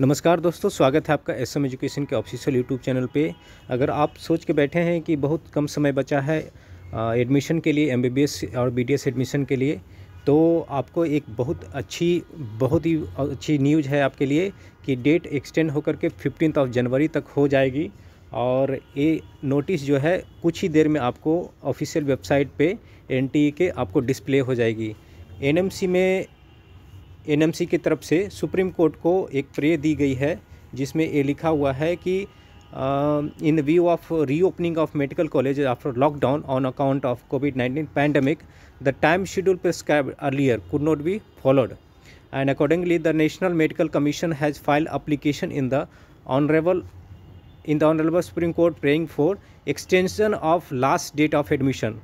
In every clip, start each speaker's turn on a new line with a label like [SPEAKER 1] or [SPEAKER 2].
[SPEAKER 1] नमस्कार दोस्तों स्वागत है आपका एस एम एजुकेशन के ऑफिशियल यूट्यूब चैनल पे अगर आप सोच के बैठे हैं कि बहुत कम समय बचा है एडमिशन के लिए एमबीबीएस और बीडीएस एडमिशन के लिए तो आपको एक बहुत अच्छी बहुत ही अच्छी न्यूज़ है आपके लिए कि डेट एक्सटेंड होकर के फिफ्टीन ऑफ जनवरी तक हो जाएगी और ये नोटिस जो है कुछ ही देर में आपको ऑफिशियल वेबसाइट पर एन के आपको डिस्प्ले हो जाएगी एन में एनएमसी की तरफ से सुप्रीम कोर्ट को एक प्रे दी गई है जिसमें ये लिखा हुआ है कि in view of reopening of medical college after lockdown on account of COVID nineteen pandemic the time schedule prescribe earlier could not be followed and accordingly the national medical commission has file application in the honourable in the honourable supreme court praying for extension of last date of admission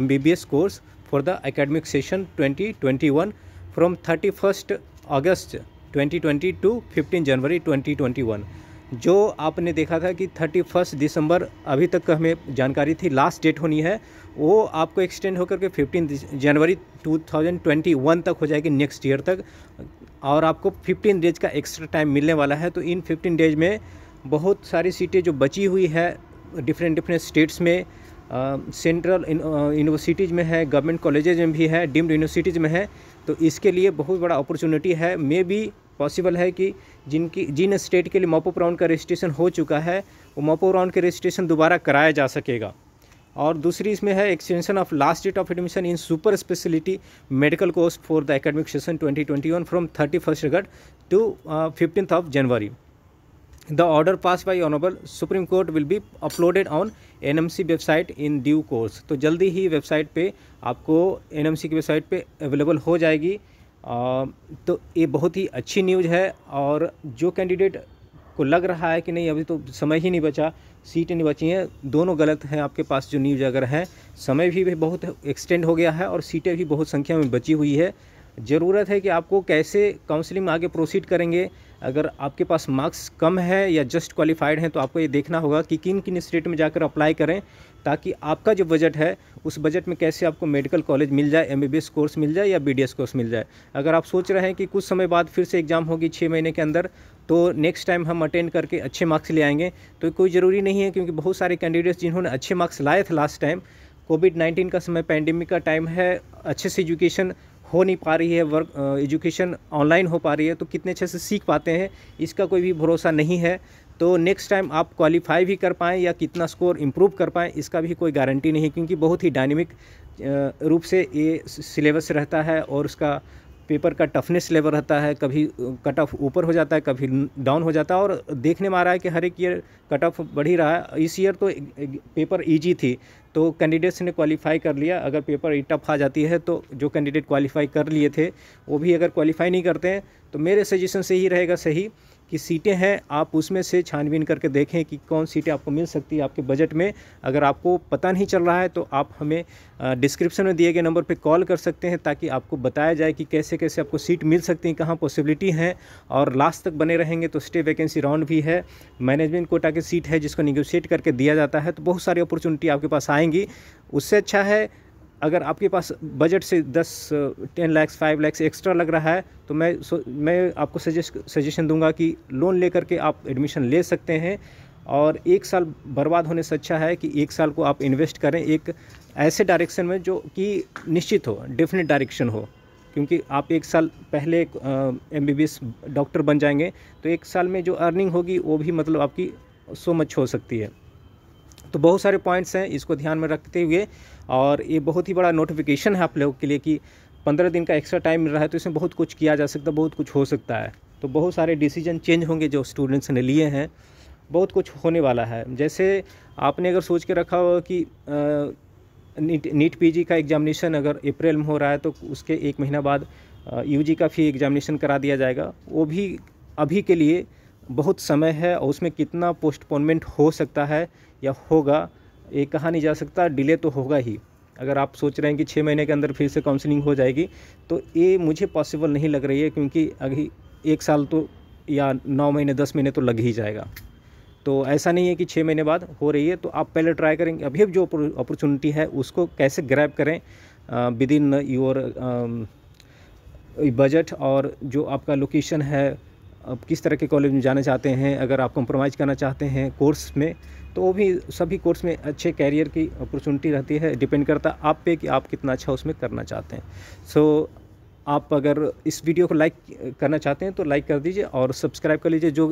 [SPEAKER 1] M B B S course for the academic session twenty twenty one from thirty first August twenty to fifteen January twenty twenty one जो आपने देखा था कि thirty first दिसंबर अभी तक हमें जानकारी थी लास्ट डेट होनी है वो आपको एक्सटेंड होकर के fifteen January two thousand twenty one तक हो जाएगी नेक्स्ट ईयर तक और आपको फिफ्टीन डेज का एक्स्ट्रा टाइम मिलने वाला है तो इन फिफ्टीन डेज में बहुत सारी सीटें जो बची हुई है डिफरेंट डिफरेंट स्टेट्स में सेंट्रल यूनिवर्सिटीज़ में है गवर्नमेंट कॉलेजेज में भी है डीम्ड यूनिवर्सिटीज़ में है तो इसके लिए बहुत बड़ा अपॉर्चुनिटी है मे भी पॉसिबल है कि जिनकी जिन स्टेट के लिए मोपो राउंड का रजिस्ट्रेशन हो चुका है वो मोपो राउंड का रजिस्ट्रेशन दोबारा कराया जा सकेगा और दूसरी इसमें है extension of last date of admission in super speciality medical course for the academic session 2021 from thirty first August to fifteenth of January The order passed by Honorable Supreme Court will be uploaded on NMC website in due course. तो जल्दी ही website पर आपको NMC की website पर available हो जाएगी आ, तो ये बहुत ही अच्छी न्यूज़ है और जो कैंडिडेट को लग रहा है कि नहीं अभी तो समय ही नहीं बचा सीटें नहीं बची हैं दोनों गलत हैं आपके पास जो न्यूज अगर है समय भी बहुत एक्सटेंड हो गया है और सीटें भी बहुत संख्या में बची हुई है ज़रूरत है कि आपको कैसे काउंसलिंग में आगे प्रोसीड करेंगे अगर आपके पास मार्क्स कम है या जस्ट क्वालिफाइड हैं तो आपको ये देखना होगा कि किन किन स्टेट में जाकर अप्लाई करें ताकि आपका जो बजट है उस बजट में कैसे आपको मेडिकल कॉलेज मिल जाए एम कोर्स मिल जाए या बी कोर्स मिल जाए अगर आप सोच रहे हैं कि कुछ समय बाद फिर से एग्ज़ाम होगी छः महीने के अंदर तो नेक्स्ट टाइम हम अटेंड करके अच्छे मार्क्स ले आएंगे तो कोई ज़रूरी नहीं है क्योंकि बहुत सारे कैंडिडेट्स जिन्होंने अच्छे मार्क्स लाए थे लास्ट टाइम कोविड नाइन्टीन का समय पैंडेमिक का टाइम है अच्छे से एजुकेशन हो नहीं पा रही है वर्क एजुकेशन ऑनलाइन हो पा रही है तो कितने अच्छे से सीख पाते हैं इसका कोई भी भरोसा नहीं है तो नेक्स्ट टाइम आप क्वालिफाई भी कर पाएँ या कितना स्कोर इम्प्रूव कर पाएँ इसका भी कोई गारंटी नहीं क्योंकि बहुत ही डायनेमिक रूप से ये सिलेबस रहता है और उसका पेपर का टफनेस लेवल रहता है कभी कट ऑफ ऊपर हो जाता है कभी डाउन हो जाता है और देखने में आ रहा है कि हर एक ईयर कट ऑफ बढ़ ही रहा है इस ईयर तो पेपर ईजी थी तो कैंडिडेट्स ने क्वालिफाई कर लिया अगर पेपर टफ आ जाती है तो जो कैंडिडेट क्वालिफाई कर लिए थे वो भी अगर क्वालिफाई नहीं करते हैं तो मेरे सजेशन से ही रहेगा सही कि सीटें हैं आप उसमें से छानबीन करके देखें कि कौन सीटें आपको मिल सकती है आपके बजट में अगर आपको पता नहीं चल रहा है तो आप हमें डिस्क्रिप्शन में दिए गए नंबर पर कॉल कर सकते हैं ताकि आपको बताया जाए कि कैसे कैसे आपको सीट मिल सकती है कहाँ पॉसिबिलिटी हैं और लास्ट तक बने रहेंगे तो स्टे वैकेंसी राउंड भी है मैनेजमेंट कोटा की सीट है जिसको निगोशिएट करके दिया जाता है तो बहुत सारी अपॉर्चुनिटी आपके पास आएंगी उससे अच्छा है अगर आपके पास बजट से दस ten lakhs five lakhs extra लग रहा है तो मैं मैं आपको सजेस्ट सजेशन दूंगा कि लोन लेकर के आप एडमिशन ले सकते हैं और एक साल बर्बाद होने से अच्छा है कि एक साल को आप इन्वेस्ट करें एक ऐसे डायरेक्शन में जो कि निश्चित हो डेफिनेट डायरेक्शन हो क्योंकि आप एक साल पहले एम बी डॉक्टर बन जाएंगे तो एक साल में जो अर्निंग होगी वो भी मतलब आपकी सो मच हो सकती है तो बहुत सारे पॉइंट्स हैं इसको ध्यान में रखते हुए और ये बहुत ही बड़ा नोटिफिकेशन है आप लोगों के लिए कि पंद्रह दिन का एक्स्ट्रा टाइम मिल रहा है तो इसमें बहुत कुछ किया जा सकता है बहुत कुछ हो सकता है तो बहुत सारे डिसीजन चेंज होंगे जो स्टूडेंट्स ने लिए हैं बहुत कुछ होने वाला है जैसे आपने अगर सोच के रखा हो कि नीट नीट पीजी का एग्जामिनेशन अगर अप्रैल में हो रहा है तो उसके एक महीना बाद यूजी का फिर एग्जामिनेशन करा दिया जाएगा वो भी अभी के लिए बहुत समय है और उसमें कितना पोस्टपोनमेंट हो सकता है या होगा ये कहा नहीं जा सकता डिले तो होगा ही अगर आप सोच रहे हैं कि छः महीने के अंदर फिर से काउंसलिंग हो जाएगी तो ये मुझे पॉसिबल नहीं लग रही है क्योंकि अभी एक साल तो या नौ महीने दस महीने तो लग ही जाएगा तो ऐसा नहीं है कि छः महीने बाद हो रही है तो आप पहले ट्राई करेंगे अभी जो अपॉर्चुनिटी है उसको कैसे ग्रैब करें विद इन योर बजट और जो आपका लोकेशन है आप किस तरह के कॉलेज में जाना चाहते हैं अगर आप कॉम्प्रोमाइज़ करना चाहते हैं कोर्स में तो वो भी सभी कोर्स में अच्छे कैरियर की अपॉर्चुनिटी रहती है डिपेंड करता आप पे कि आप कितना अच्छा उसमें करना चाहते हैं सो so, आप अगर इस वीडियो को लाइक करना चाहते हैं तो लाइक कर दीजिए और सब्सक्राइब कर लीजिए जो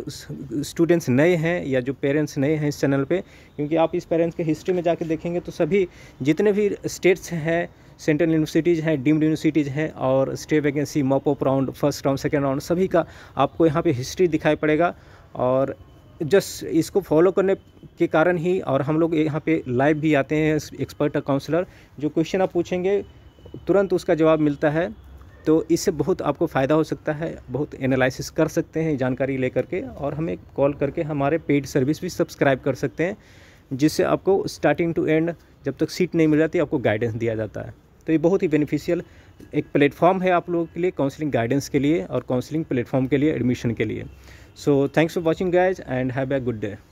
[SPEAKER 1] स्टूडेंट्स नए हैं या जो पेरेंट्स नए हैं इस चैनल पे क्योंकि आप इस पेरेंट्स के हिस्ट्री में जाके देखेंगे तो सभी जितने भी स्टेट्स हैं सेंट्रल यूनिवर्सिटीज़ हैं डीम्ड यूनिवर्सिटीज़ हैं और stray vacancy mop up round first round second round सभी का आपको यहाँ पर हिस्ट्री दिखाई पड़ेगा और जस्ट इसको फॉलो करने के कारण ही और हम लोग यहाँ पे लाइव भी आते हैं एक्सपर्ट काउंसलर जो क्वेश्चन आप पूछेंगे तुरंत उसका जवाब मिलता है तो इससे बहुत आपको फ़ायदा हो सकता है बहुत एनालिसिस कर सकते हैं जानकारी लेकर के और हमें कॉल करके हमारे पेड सर्विस भी सब्सक्राइब कर सकते हैं जिससे आपको स्टार्टिंग टू एंड जब तक सीट नहीं मिल जाती आपको गाइडेंस दिया जाता है तो ये बहुत ही बेनिफिशियल एक प्लेटफॉर्म है आप लोगों के लिए काउंसलिंग गाइडेंस के लिए और काउंसलिंग प्लेटफॉर्म के लिए एडमिशन के लिए so thanks for watching guys and have a good day